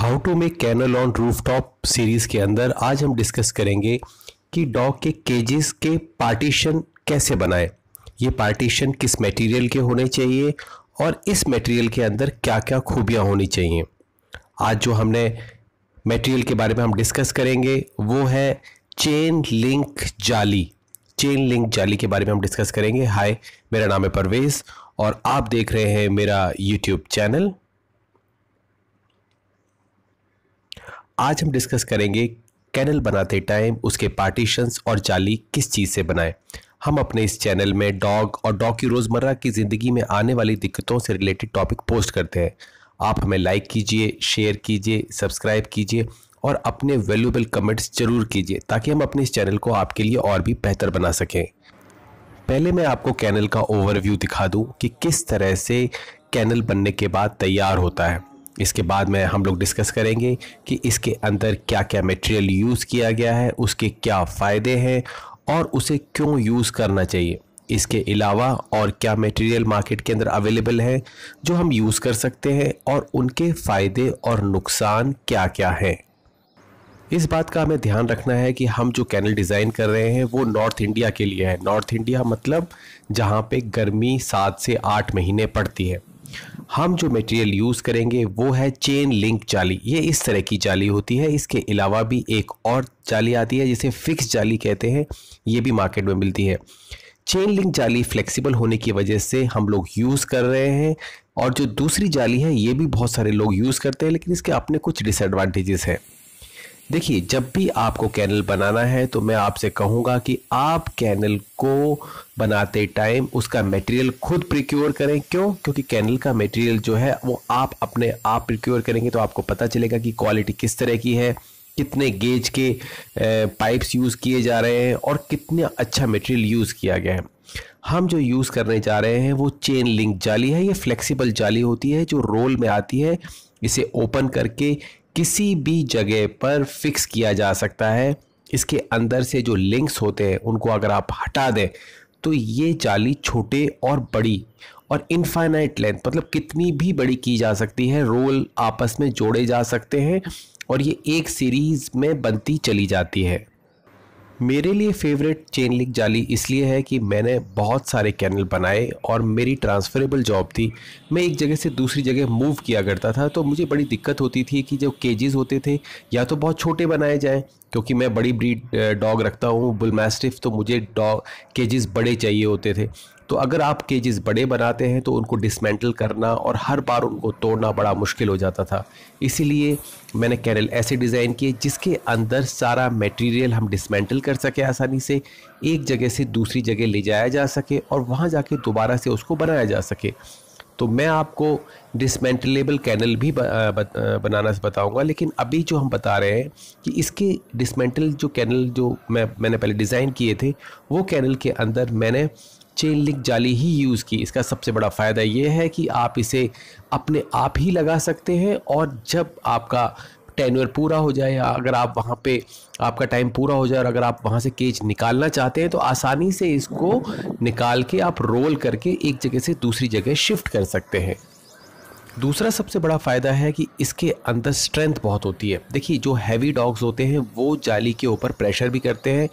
how to make canal on rooftop series के अंदर आज हम डिस्कस करेंगे कि डॉग के केजेस के पार्टीशन कैसे बनाए ये पार्टीशन किस मटेरियल के होने चाहिए और इस मटेरियल के अंदर क्या क्या खूबियाँ होनी चाहिए आज जो हमने मटेरियल के बारे में हम डिस्कस करेंगे वो है चेन लिंक जाली चेन लिंक जाली के बारे में हम डिस्कस करेंगे हाय मेरा नाम है परवेज़ और आप देख रहे हैं मेरा यूट्यूब चैनल आज हम डिस्कस करेंगे कैनल बनाते टाइम उसके पार्टीशंस और जाली किस चीज़ से बनाएं हम अपने इस चैनल में डॉग और डॉग की रोज़मर्रा की ज़िंदगी में आने वाली दिक्कतों से रिलेटेड टॉपिक पोस्ट करते हैं आप हमें लाइक कीजिए शेयर कीजिए सब्सक्राइब कीजिए और अपने वैल्यूबल कमेंट्स जरूर कीजिए ताकि हम अपने इस चैनल को आपके लिए और भी बेहतर बना सकें पहले मैं आपको कैनल का ओवरव्यू दिखा दूं कि किस तरह से कैनल बनने के बाद तैयार होता है इसके बाद में हम लोग डिस्कस करेंगे कि इसके अंदर क्या क्या मटेरियल यूज़ किया गया है उसके क्या फ़ायदे हैं और उसे क्यों यूज़ करना चाहिए इसके अलावा और क्या मटेरियल मार्केट के अंदर अवेलेबल है जो हम यूज़ कर सकते हैं और उनके फ़ायदे और नुकसान क्या क्या हैं इस बात का हमें ध्यान रखना है कि हम जो कैनल डिज़ाइन कर रहे हैं वो नॉर्थ इंडिया के लिए है नॉर्थ इंडिया मतलब जहाँ पे गर्मी सात से आठ महीने पड़ती है हम जो मटेरियल यूज़ करेंगे वो है चेन लिंक जाली ये इस तरह की जाली होती है इसके अलावा भी एक और जाली आती है जिसे फिक्स जाली कहते हैं ये भी मार्केट में मिलती है चेन लिंक जाली फ्लेक्सिबल होने की वजह से हम लोग यूज़ कर रहे हैं और जो दूसरी जाली है ये भी बहुत सारे लोग यूज़ करते हैं लेकिन इसके अपने कुछ डिसएडवांटेजेस हैं देखिए जब भी आपको कैनल बनाना है तो मैं आपसे कहूँगा कि आप कैनल को बनाते टाइम उसका मटेरियल खुद प्रिक्योर करें क्यों क्योंकि कैनल का मटेरियल जो है वो आप अपने आप प्रिक्योर करेंगे तो आपको पता चलेगा कि क्वालिटी किस तरह की है कितने गेज के पाइप्स यूज़ किए जा रहे हैं और कितना अच्छा मटेरियल यूज़ किया गया है हम जो यूज़ करने जा रहे हैं वो चेन लिंक जाली है ये फ्लेक्सिबल जाली होती है जो रोल में आती है इसे ओपन करके किसी भी जगह पर फिक्स किया जा सकता है इसके अंदर से जो लिंक्स होते हैं उनको अगर आप हटा दें तो ये जाली छोटे और बड़ी और इनफाइनाइट लेंथ मतलब कितनी भी बड़ी की जा सकती है रोल आपस में जोड़े जा सकते हैं और ये एक सीरीज़ में बनती चली जाती है मेरे लिए फेवरेट चेन लिंक जाली इसलिए है कि मैंने बहुत सारे कैनल बनाए और मेरी ट्रांसफरेबल जॉब थी मैं एक जगह से दूसरी जगह मूव किया करता था तो मुझे बड़ी दिक्कत होती थी कि जो केजेस होते थे या तो बहुत छोटे बनाए जाएँ क्योंकि मैं बड़ी ब्रीड डॉग रखता हूँ बुलमैस्टिफ तो मुझे डॉग केजेस बड़े चाहिए होते थे तो अगर आप केजेस बड़े बनाते हैं तो उनको डिसमेंटल करना और हर बार उनको तोड़ना बड़ा मुश्किल हो जाता था इसीलिए मैंने कैरल ऐसे डिज़ाइन किए जिसके अंदर सारा मटेरियल हम डिसमेंटल कर सके आसानी से एक जगह से दूसरी जगह ले जाया जा सके और वहाँ जाके दोबारा से उसको बनाया जा सके तो मैं आपको डिसमेंटलेबल कैनल भी बनाना बताऊंगा लेकिन अभी जो हम बता रहे हैं कि इसके डिसमेंटल जो कैनल जो मैं मैंने पहले डिज़ाइन किए थे वो कैनल के अंदर मैंने चेन लिंक जाली ही यूज़ की इसका सबसे बड़ा फ़ायदा ये है कि आप इसे अपने आप ही लगा सकते हैं और जब आपका टेनवर पूरा हो जाए या अगर आप वहाँ पे आपका टाइम पूरा हो जाए और अगर आप वहाँ से केज निकालना चाहते हैं तो आसानी से इसको निकाल के आप रोल करके एक जगह से दूसरी जगह शिफ्ट कर सकते हैं दूसरा सबसे बड़ा फ़ायदा है कि इसके अंदर स्ट्रेंथ बहुत होती है देखिए जो हैवी डॉग्स होते हैं वो जाली के ऊपर प्रेशर भी करते हैं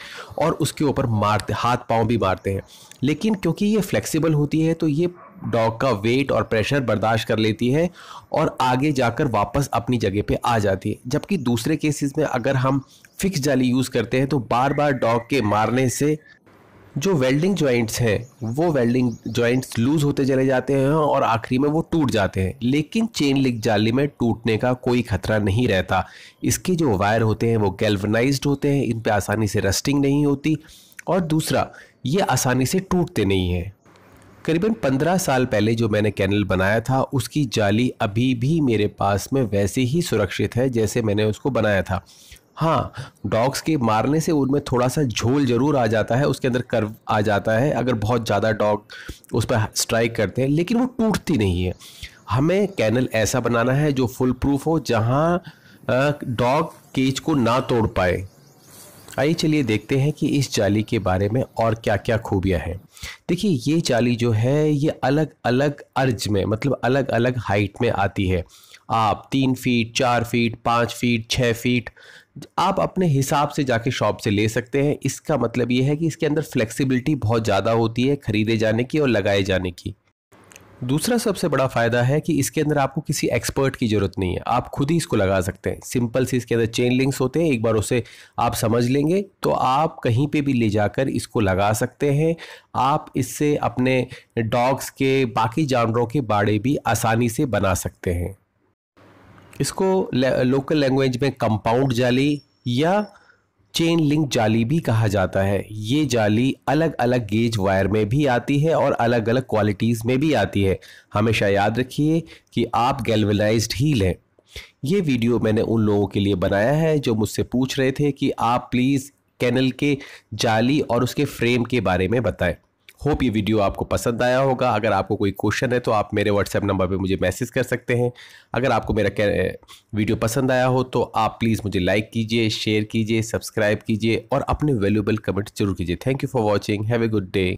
और उसके ऊपर मारते हाथ पाँव भी मारते हैं लेकिन क्योंकि ये फ्लेक्सिबल होती है तो ये डॉग का वेट और प्रेशर बर्दाश्त कर लेती है और आगे जाकर वापस अपनी जगह पे आ जाती है जबकि दूसरे केसेस में अगर हम फिक्स जाली यूज़ करते हैं तो बार बार डॉग के मारने से जो वेल्डिंग जॉइंट्स हैं वो वेल्डिंग जॉइंट्स लूज होते चले जाते हैं और आखिरी में वो टूट जाते हैं लेकिन चेन लिंक जाली में टूटने का कोई खतरा नहीं रहता इसके जो वायर होते हैं वो गैल्वनाइज्ड होते हैं इन पर आसानी से रस्टिंग नहीं होती और दूसरा ये आसानी से टूटते नहीं हैं करीबन पंद्रह साल पहले जो मैंने कैनल बनाया था उसकी जाली अभी भी मेरे पास में वैसे ही सुरक्षित है जैसे मैंने उसको बनाया था हाँ डॉग्स के मारने से उनमें थोड़ा सा झोल जरूर आ जाता है उसके अंदर कर्व आ जाता है अगर बहुत ज़्यादा डॉग उस पर स्ट्राइक करते हैं लेकिन वो टूटती नहीं है हमें कैनल ऐसा बनाना है जो फुल प्रूफ हो जहाँ डॉग केज को ना तोड़ पाए आइए चलिए देखते हैं कि इस जाली के बारे में और क्या क्या खूबियाँ हैं देखिए ये जाली जो है ये अलग अलग अर्ज में मतलब अलग अलग हाइट में आती है आप तीन फीट चार फीट पाँच फीट छः फीट आप अपने हिसाब से जाके शॉप से ले सकते हैं इसका मतलब ये है कि इसके अंदर फ्लेक्सिबिलिटी बहुत ज़्यादा होती है ख़रीदे जाने की और लगाए जाने की दूसरा सबसे बड़ा फ़ायदा है कि इसके अंदर आपको किसी एक्सपर्ट की ज़रूरत नहीं है आप खुद ही इसको लगा सकते हैं सिंपल से इसके अंदर चेन लिंक्स होते हैं एक बार उसे आप समझ लेंगे तो आप कहीं पे भी ले जाकर इसको लगा सकते हैं आप इससे अपने डॉग्स के बाकी जानवरों के बाड़े भी आसानी से बना सकते हैं इसको लोकल लैंग्वेज में कंपाउंड जाली या चेन लिंक जाली भी कहा जाता है ये जाली अलग अलग गेज वायर में भी आती है और अलग अलग क्वालिटीज़ में भी आती है हमेशा याद रखिए कि आप गैल्वनाइज्ड ही लें ये वीडियो मैंने उन लोगों के लिए बनाया है जो मुझसे पूछ रहे थे कि आप प्लीज़ कैनल के जाली और उसके फ्रेम के बारे में बताएं होप ये वीडियो आपको पसंद आया होगा अगर आपको कोई क्वेश्चन है तो आप मेरे व्हाट्सएप नंबर पे मुझे मैसेज कर सकते हैं अगर आपको मेरा वीडियो पसंद आया हो तो आप प्लीज़ मुझे लाइक कीजिए शेयर कीजिए सब्सक्राइब कीजिए और अपने वैल्यूबल कमेंट जरूर कीजिए thank you for watching have a good day